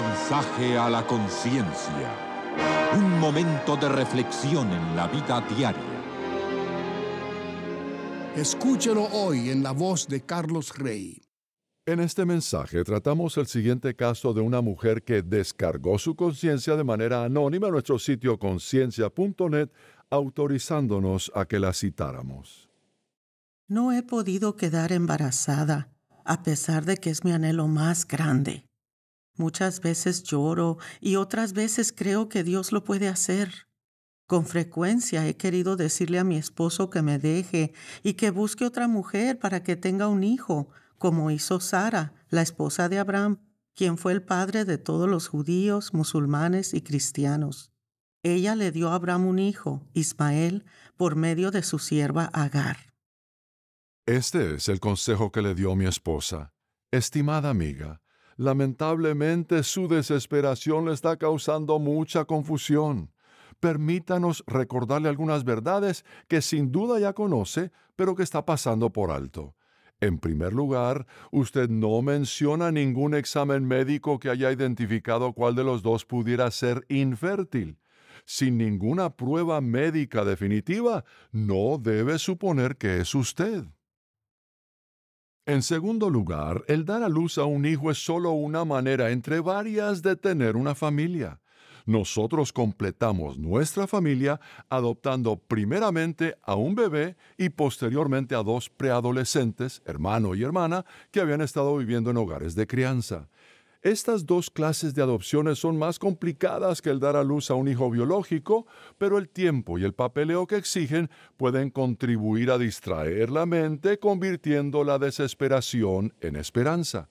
Mensaje a la conciencia. Un momento de reflexión en la vida diaria. Escúchelo hoy en la voz de Carlos Rey. En este mensaje tratamos el siguiente caso de una mujer que descargó su conciencia de manera anónima a nuestro sitio conciencia.net, autorizándonos a que la citáramos. No he podido quedar embarazada, a pesar de que es mi anhelo más grande. Muchas veces lloro y otras veces creo que Dios lo puede hacer. Con frecuencia he querido decirle a mi esposo que me deje y que busque otra mujer para que tenga un hijo, como hizo Sara, la esposa de Abraham, quien fue el padre de todos los judíos, musulmanes y cristianos. Ella le dio a Abraham un hijo, Ismael, por medio de su sierva Agar. Este es el consejo que le dio mi esposa. Estimada amiga, Lamentablemente su desesperación le está causando mucha confusión. Permítanos recordarle algunas verdades que sin duda ya conoce, pero que está pasando por alto. En primer lugar, usted no menciona ningún examen médico que haya identificado cuál de los dos pudiera ser infértil. Sin ninguna prueba médica definitiva, no debe suponer que es usted. En segundo lugar, el dar a luz a un hijo es solo una manera entre varias de tener una familia. Nosotros completamos nuestra familia adoptando primeramente a un bebé y posteriormente a dos preadolescentes, hermano y hermana, que habían estado viviendo en hogares de crianza. Estas dos clases de adopciones son más complicadas que el dar a luz a un hijo biológico, pero el tiempo y el papeleo que exigen pueden contribuir a distraer la mente, convirtiendo la desesperación en esperanza.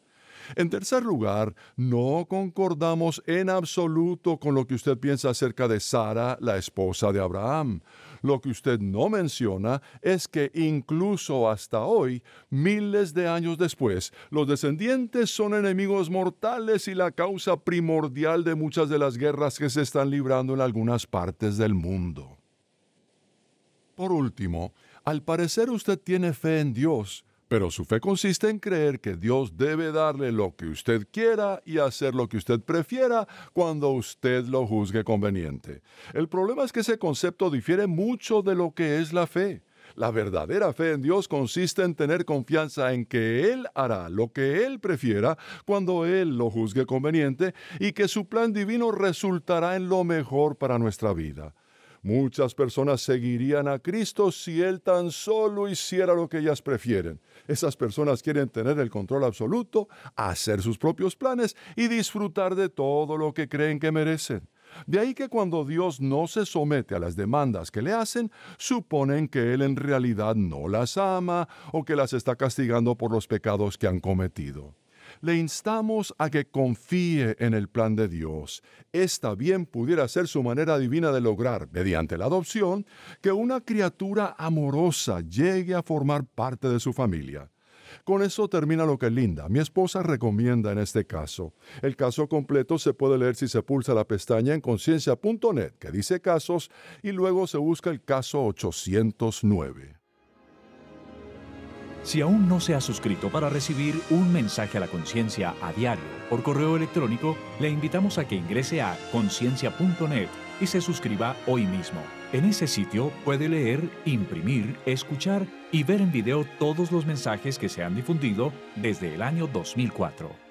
En tercer lugar, no concordamos en absoluto con lo que usted piensa acerca de Sara, la esposa de Abraham. Lo que usted no menciona es que incluso hasta hoy, miles de años después, los descendientes son enemigos mortales y la causa primordial de muchas de las guerras que se están librando en algunas partes del mundo. Por último, al parecer usted tiene fe en Dios, pero su fe consiste en creer que Dios debe darle lo que usted quiera y hacer lo que usted prefiera cuando usted lo juzgue conveniente. El problema es que ese concepto difiere mucho de lo que es la fe. La verdadera fe en Dios consiste en tener confianza en que Él hará lo que Él prefiera cuando Él lo juzgue conveniente y que su plan divino resultará en lo mejor para nuestra vida. Muchas personas seguirían a Cristo si Él tan solo hiciera lo que ellas prefieren. Esas personas quieren tener el control absoluto, hacer sus propios planes y disfrutar de todo lo que creen que merecen. De ahí que cuando Dios no se somete a las demandas que le hacen, suponen que Él en realidad no las ama o que las está castigando por los pecados que han cometido le instamos a que confíe en el plan de Dios. Esta bien pudiera ser su manera divina de lograr, mediante la adopción, que una criatura amorosa llegue a formar parte de su familia. Con eso termina lo que Linda, mi esposa, recomienda en este caso. El caso completo se puede leer si se pulsa la pestaña en conciencia.net que dice casos y luego se busca el caso 809. Si aún no se ha suscrito para recibir un mensaje a la conciencia a diario por correo electrónico, le invitamos a que ingrese a conciencia.net y se suscriba hoy mismo. En ese sitio puede leer, imprimir, escuchar y ver en video todos los mensajes que se han difundido desde el año 2004.